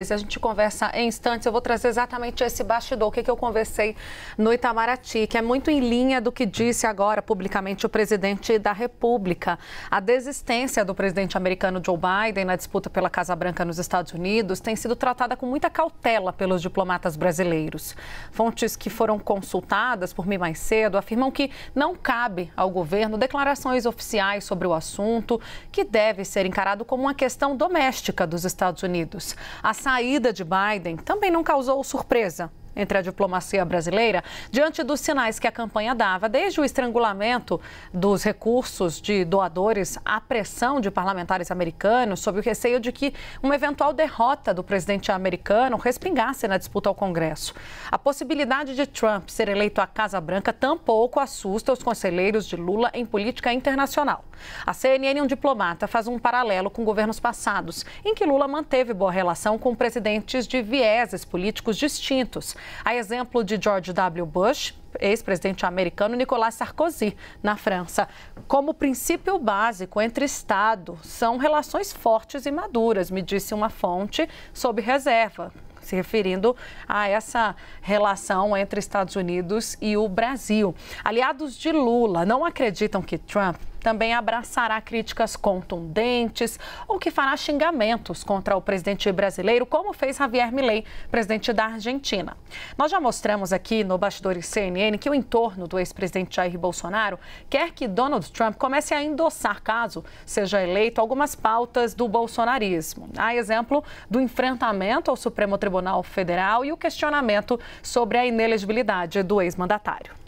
A gente conversa em instantes, eu vou trazer exatamente esse bastidor, o que, que eu conversei no Itamaraty, que é muito em linha do que disse agora publicamente o presidente da República. A desistência do presidente americano Joe Biden na disputa pela Casa Branca nos Estados Unidos tem sido tratada com muita cautela pelos diplomatas brasileiros. Fontes que foram consultadas por mim mais cedo afirmam que não cabe ao governo declarações oficiais sobre o assunto, que deve ser encarado como uma questão doméstica dos Estados Unidos. A saída de Biden também não causou surpresa entre a diplomacia brasileira diante dos sinais que a campanha dava, desde o estrangulamento dos recursos de doadores à pressão de parlamentares americanos, sob o receio de que uma eventual derrota do presidente americano respingasse na disputa ao Congresso. A possibilidade de Trump ser eleito à Casa Branca tampouco assusta os conselheiros de Lula em política internacional. A CNN, um diplomata, faz um paralelo com governos passados, em que Lula manteve boa relação com presidentes de vieses políticos distintos. A exemplo de George W. Bush, ex-presidente americano Nicolas Sarkozy, na França. Como princípio básico entre Estado, são relações fortes e maduras, me disse uma fonte sob reserva, se referindo a essa relação entre Estados Unidos e o Brasil. Aliados de Lula não acreditam que Trump também abraçará críticas contundentes ou que fará xingamentos contra o presidente brasileiro, como fez Javier Milei, presidente da Argentina. Nós já mostramos aqui no Bastidores CNN que o entorno do ex-presidente Jair Bolsonaro quer que Donald Trump comece a endossar, caso seja eleito, algumas pautas do bolsonarismo. Há exemplo do enfrentamento ao Supremo Tribunal Federal e o questionamento sobre a inelegibilidade do ex-mandatário.